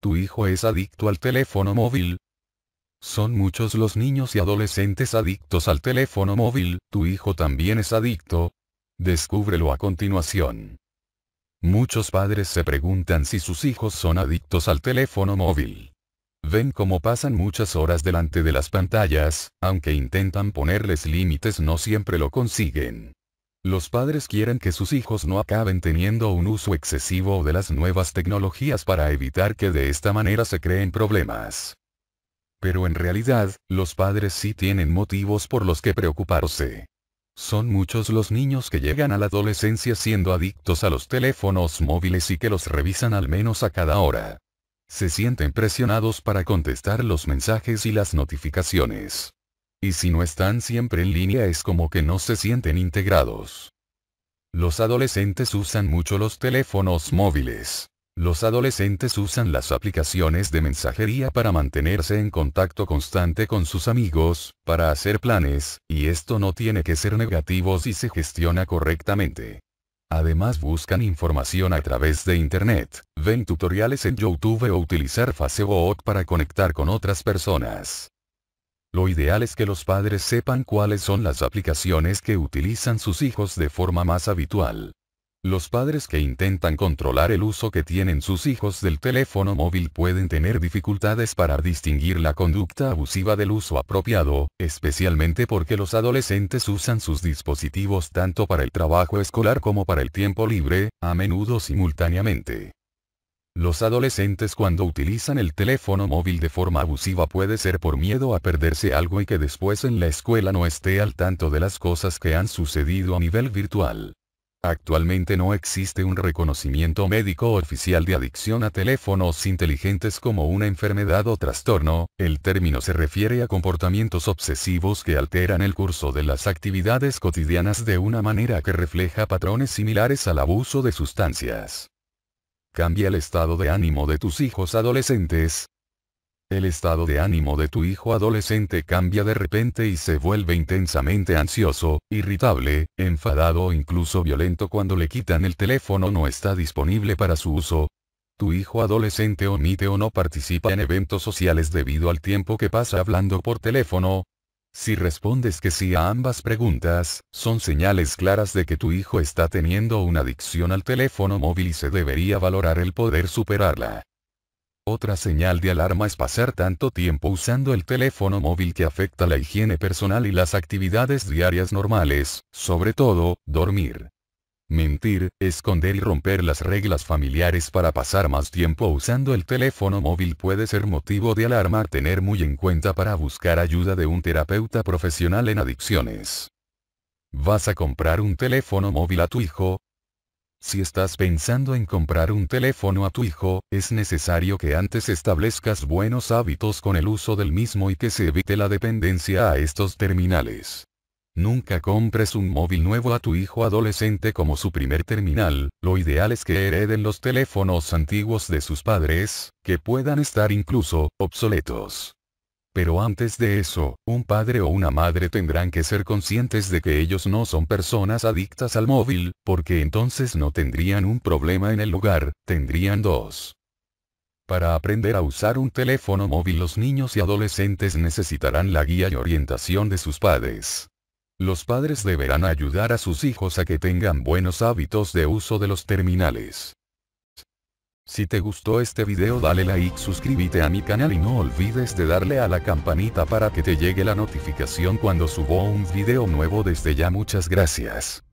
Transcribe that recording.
¿Tu hijo es adicto al teléfono móvil? Son muchos los niños y adolescentes adictos al teléfono móvil, ¿tu hijo también es adicto? Descúbrelo a continuación. Muchos padres se preguntan si sus hijos son adictos al teléfono móvil. Ven cómo pasan muchas horas delante de las pantallas, aunque intentan ponerles límites no siempre lo consiguen. Los padres quieren que sus hijos no acaben teniendo un uso excesivo de las nuevas tecnologías para evitar que de esta manera se creen problemas. Pero en realidad, los padres sí tienen motivos por los que preocuparse. Son muchos los niños que llegan a la adolescencia siendo adictos a los teléfonos móviles y que los revisan al menos a cada hora. Se sienten presionados para contestar los mensajes y las notificaciones. Y si no están siempre en línea es como que no se sienten integrados. Los adolescentes usan mucho los teléfonos móviles. Los adolescentes usan las aplicaciones de mensajería para mantenerse en contacto constante con sus amigos, para hacer planes, y esto no tiene que ser negativo si se gestiona correctamente. Además buscan información a través de Internet, ven tutoriales en YouTube o utilizar Facebook para conectar con otras personas. Lo ideal es que los padres sepan cuáles son las aplicaciones que utilizan sus hijos de forma más habitual. Los padres que intentan controlar el uso que tienen sus hijos del teléfono móvil pueden tener dificultades para distinguir la conducta abusiva del uso apropiado, especialmente porque los adolescentes usan sus dispositivos tanto para el trabajo escolar como para el tiempo libre, a menudo simultáneamente. Los adolescentes cuando utilizan el teléfono móvil de forma abusiva puede ser por miedo a perderse algo y que después en la escuela no esté al tanto de las cosas que han sucedido a nivel virtual. Actualmente no existe un reconocimiento médico oficial de adicción a teléfonos inteligentes como una enfermedad o trastorno, el término se refiere a comportamientos obsesivos que alteran el curso de las actividades cotidianas de una manera que refleja patrones similares al abuso de sustancias. Cambia el estado de ánimo de tus hijos adolescentes. El estado de ánimo de tu hijo adolescente cambia de repente y se vuelve intensamente ansioso, irritable, enfadado o incluso violento cuando le quitan el teléfono no está disponible para su uso, tu hijo adolescente omite o no participa en eventos sociales debido al tiempo que pasa hablando por teléfono, si respondes que sí a ambas preguntas, son señales claras de que tu hijo está teniendo una adicción al teléfono móvil y se debería valorar el poder superarla. Otra señal de alarma es pasar tanto tiempo usando el teléfono móvil que afecta la higiene personal y las actividades diarias normales, sobre todo, dormir mentir, esconder y romper las reglas familiares para pasar más tiempo usando el teléfono móvil puede ser motivo de alarma a tener muy en cuenta para buscar ayuda de un terapeuta profesional en adicciones. ¿Vas a comprar un teléfono móvil a tu hijo? Si estás pensando en comprar un teléfono a tu hijo, es necesario que antes establezcas buenos hábitos con el uso del mismo y que se evite la dependencia a estos terminales. Nunca compres un móvil nuevo a tu hijo adolescente como su primer terminal, lo ideal es que hereden los teléfonos antiguos de sus padres, que puedan estar incluso obsoletos. Pero antes de eso, un padre o una madre tendrán que ser conscientes de que ellos no son personas adictas al móvil, porque entonces no tendrían un problema en el lugar, tendrían dos. Para aprender a usar un teléfono móvil los niños y adolescentes necesitarán la guía y orientación de sus padres. Los padres deberán ayudar a sus hijos a que tengan buenos hábitos de uso de los terminales. Si te gustó este video dale like, suscríbete a mi canal y no olvides de darle a la campanita para que te llegue la notificación cuando subo un video nuevo desde ya muchas gracias.